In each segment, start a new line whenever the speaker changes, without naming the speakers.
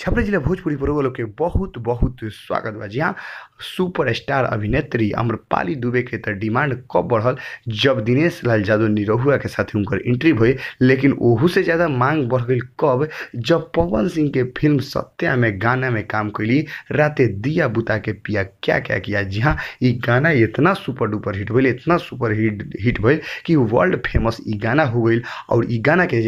छपरा जिला भोजपुरी प्रोग्राम के बहुत बहुत स्वागत बा जी हाँ सुपर स्टार अभिनेत्री अम्रपाली दुबे के तर डिमांड कब बढ़ल जब दिनेश लाल यादव निरहुआ के साथ हर एंट्री भे लेकिन ओहू से ज़्यादा मांग बढ़ गई कब जब पवन सिंह के फिल्म सत्या में गाना में काम कैली रात दिया बुता के पिया क्या क्या किया जी हाँ ये गाना इतना सुपर डुपर हिट भइल इतना सुपर हिट हिट भइल कि वर्ल्ड फेमस गाना हो गई और गाना के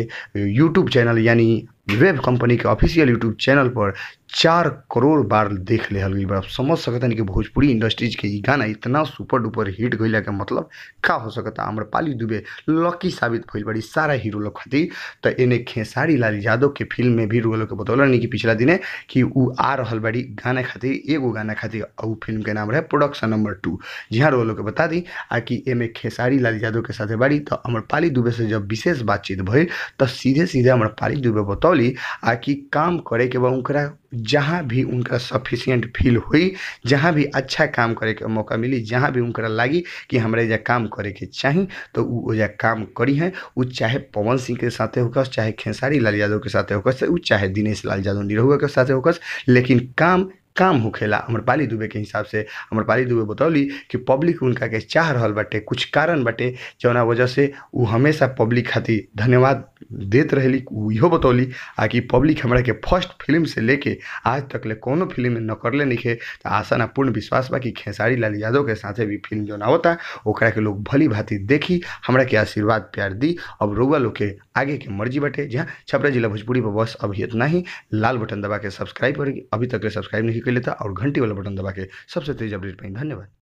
यूट्यूब चैनल यानी वेब कंपनी के ऑफिशियल यूट्यूब चैनल पर चार करोड़ बार देख ले हल बार समझ हैं कि भोजपुरी इंडस्ट्रीज के गाना इतना सुपर डुपर हिट गई के मतलब का हो सकता पाली दुबे लकी साबित भैल बड़ी सारा हीरो लोग खातिर तो एने खेसारी लाल यादव के फिल्म में भी रोल के बतौल कि पिछला दिने कि उ आ रहा बड़ी गाना खातिर एगो गाना खातिर उ फिल्म के नाम रहे प्रोडक्शन नंबर टू जी हाँ रोल के बता दी आ कि एमें खेसारी लाल यादव के साथ बड़ी तो पाली दुबे से जब विशेष बातचीत भैल तो सीधे सीधे पाली दुबे बतौली आ कि काम करे के बाद जहाँ भी उनका सफिशियंट फील हुई जहाँ भी अच्छा काम करे के मौका मिली जहाँ भी उनका लगी कि हमारे एइजा काम करे के चाहिए तो उ काम करी हैं उ चाहे पवन सिंह के साथ होकस चाहे खेसारी लाल यादव के साथ होकस चाहे दिनेश लाल यादव निरहुआ के साथ होकस लेकिन काम काम होखेला अम्रपाली दुबे के हिसाब से पाली दुबे बतौली कि पब्लिक उनका के चाह रहा बटे कुछ कारण बटे जौना वजह से उ हमेशा पब्लिक खातिर धन्यवाद देत रहेली इो इहो बतौली आ कि पब्लिक हमारे के फर्स्ट फिल्म से लेके आज तक ले कोनो फिल्म में न करले निके तो आशा ना पूर्ण विश्वास बा कि खेसारी लाल यादव के साथे भी फिल्म जो ना होता ओकरा के लोग भली भांति देखी हमारे के आशीर्वाद प्यार दी अब रुआ लोग के आगे के मर्जी बटे जहाँ छपरा जिला भोजपुरी पर बस अभी इतना ही लाल बटन दबा के सब्सक्राइब करेगी अभी तक के सब्सक्राइब नहीं अभी के और घंटी वाला बटन दबा के सबसे तेज अपडेट पाएंगे धन्यवाद